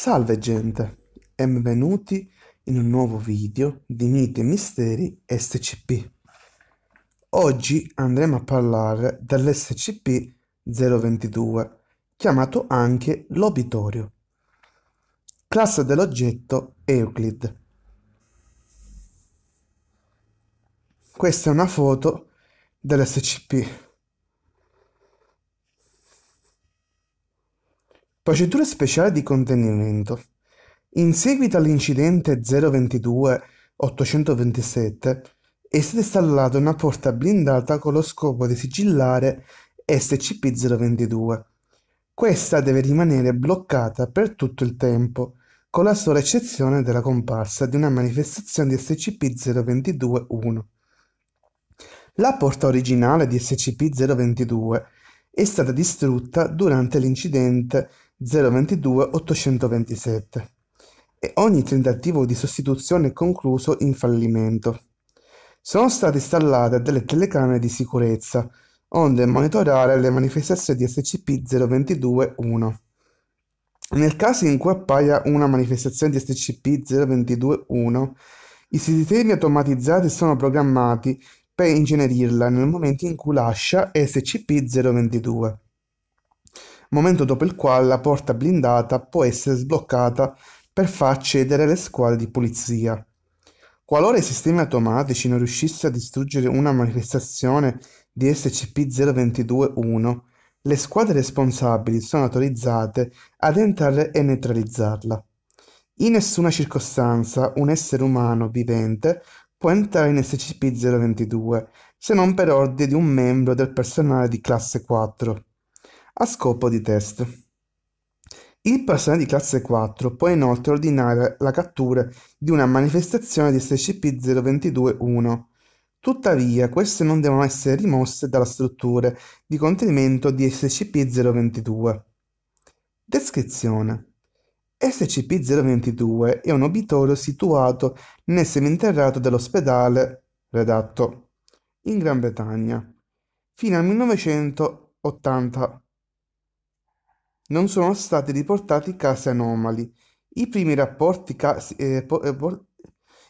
Salve gente benvenuti in un nuovo video di Miti e Misteri SCP. Oggi andremo a parlare dell'SCP-022, chiamato anche l'obitorio. Classe dell'oggetto Euclid. Questa è una foto dell'SCP 022 Procedura speciale di contenimento. In seguito all'incidente 022-827 è stata installata una porta blindata con lo scopo di sigillare SCP-022. Questa deve rimanere bloccata per tutto il tempo, con la sola eccezione della comparsa di una manifestazione di SCP-022-1. La porta originale di SCP-022 è stata distrutta durante l'incidente 022 827 e ogni tentativo di sostituzione è concluso in fallimento. Sono state installate delle telecamere di sicurezza onde monitorare le manifestazioni di SCP-022-1. Nel caso in cui appaia una manifestazione di SCP-022-1, i sistemi automatizzati sono programmati per incenerirla nel momento in cui lascia SCP-022 momento dopo il quale la porta blindata può essere sbloccata per far accedere le squadre di polizia. Qualora i sistemi automatici non riuscissero a distruggere una manifestazione di SCP-022-1, le squadre responsabili sono autorizzate ad entrare e neutralizzarla. In nessuna circostanza un essere umano vivente può entrare in SCP-022 se non per ordine di un membro del personale di classe 4 a scopo di test. Il personale di classe 4 può inoltre ordinare la cattura di una manifestazione di SCP-022-1. Tuttavia, queste non devono essere rimosse dalla struttura di contenimento di SCP-022. Descrizione SCP-022 è un obitorio situato nel seminterrato dell'ospedale redatto in Gran Bretagna fino al 1980 non sono stati riportati casi anomali. I primi rapporti, casi, eh, po- eh, por-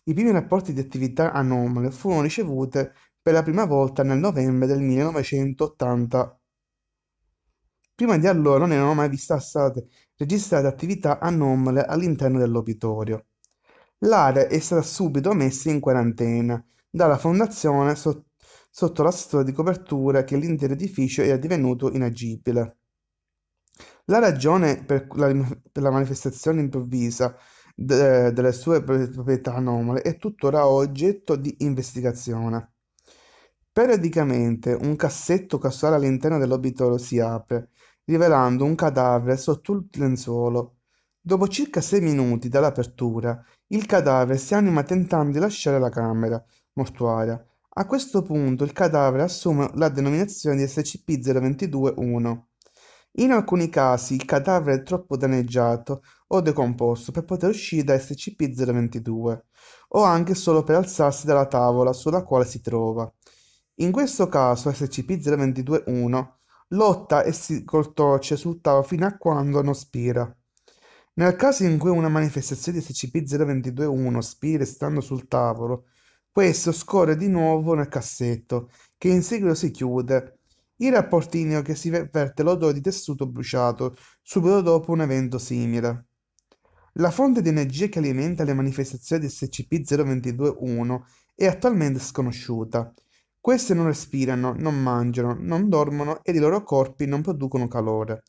i primi rapporti di attività anomale furono ricevuti per la prima volta nel novembre del 1980. Prima di allora non erano mai viste state registrate attività anomale all'interno dell'obitorio. L'area è stata subito messa in quarantena dalla fondazione sotto, sotto la storia di copertura che l'intero edificio era divenuto inagibile. La ragione per la, per la manifestazione improvvisa de, eh, delle sue proprietà anomale è tuttora oggetto di investigazione. Periodicamente un cassetto casuale all'interno dell'obitorio si apre, rivelando un cadavere sotto il lenzuolo. Dopo circa sei minuti dall'apertura, il cadavere si anima tentando di lasciare la camera mortuaria. A questo punto il cadavere assume la denominazione di SCP-022-1. In alcuni casi il cadavere è troppo danneggiato o decomposto per poter uscire da SCP-022, o anche solo per alzarsi dalla tavola sulla quale si trova. In questo caso SCP-022-1 lotta e si coltorce sul tavolo fino a quando non spira. Nel caso in cui una manifestazione di SCP-022-1 spiri restando sul tavolo, questo scorre di nuovo nel cassetto, che in seguito si chiude il rapportino che si verte l'odore di tessuto bruciato subito dopo un evento simile. La fonte di energia che alimenta le manifestazioni di scp 022 1 è attualmente sconosciuta. Queste non respirano, non mangiano, non dormono ed i loro corpi non producono calore.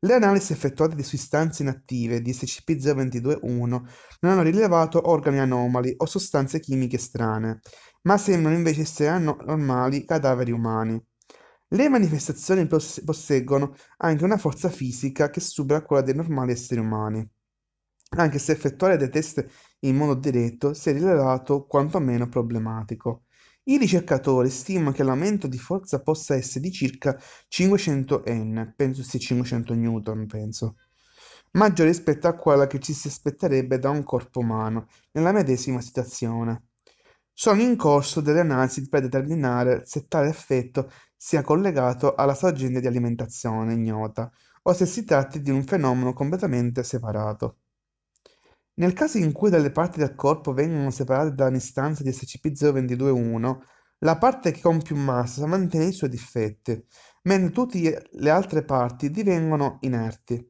Le analisi effettuate su istanze inattive di scp 022 1 non hanno rilevato organi anomali o sostanze chimiche strane, ma sembrano invece essere normali cadaveri umani. Le manifestazioni posseggono anche una forza fisica che supera quella dei normali esseri umani. Anche se effettuare dei test in modo diretto si è rivelato quantomeno problematico. I ricercatori stimano che l'aumento di forza possa essere di circa 500 N, penso sia 500 Newton, penso, maggiore rispetto a quella che ci si aspetterebbe da un corpo umano nella medesima situazione. Sono in corso delle analisi per determinare se tale effetto sia collegato alla sorgente di alimentazione ignota o se si tratti di un fenomeno completamente separato. Nel caso in cui delle parti del corpo vengono separate da un'istanza di scp 022 1 la parte che con più massa mantiene i suoi difetti, mentre tutte le altre parti divengono inerti.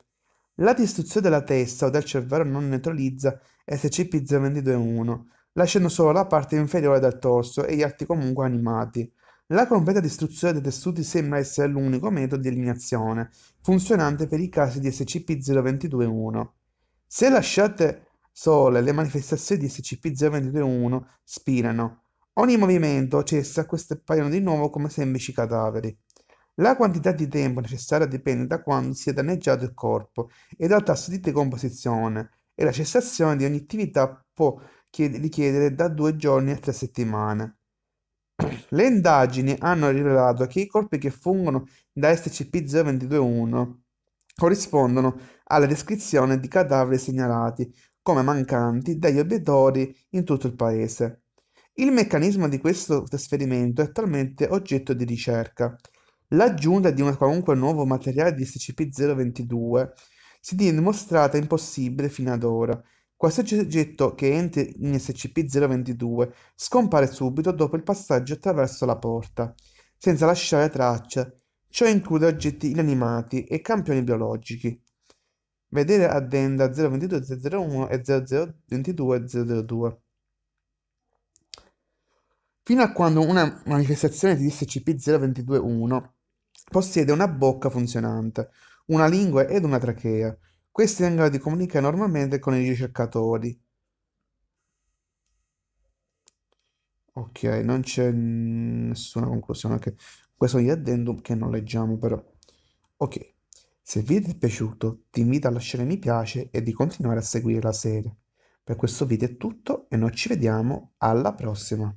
La distruzione della testa o del cervello non neutralizza scp 022 1 lasciando solo la parte inferiore del torso e gli arti comunque animati. La completa distruzione dei tessuti sembra essere l'unico metodo di eliminazione, funzionante per i casi di SCP-022-1. Se lasciate sole, le manifestazioni di SCP-022-1 spirano. Ogni movimento cessa, queste appaiono di nuovo come semplici cadaveri. La quantità di tempo necessaria dipende da quando si è danneggiato il corpo e dal tasso di decomposizione, e la cessazione di ogni attività può chiede di da due giorni a tre settimane. Le indagini hanno rivelato che i corpi che fungono da SCP-0221 corrispondono alla descrizione di cadaveri segnalati come mancanti dagli obiettori in tutto il paese. Il meccanismo di questo trasferimento è attualmente oggetto di ricerca. L'aggiunta di un qualunque nuovo materiale di SCP-022 si è dimostrata impossibile fino ad ora Qualsiasi oggetto che entri in SCP-022 scompare subito dopo il passaggio attraverso la porta, senza lasciare traccia. Ciò include oggetti inanimati e campioni biologici. Vedere addenda 022001 e 0022002. Fino a quando una manifestazione di SCP-022-1 possiede una bocca funzionante, una lingua ed una trachea, questi vengono in di comunicare normalmente con i ricercatori. Ok, non c'è nessuna conclusione. Okay. Questi sono gli addendum che non leggiamo però. Ok, se il video ti è piaciuto ti invito a lasciare mi piace e di continuare a seguire la serie. Per questo video è tutto e noi ci vediamo alla prossima.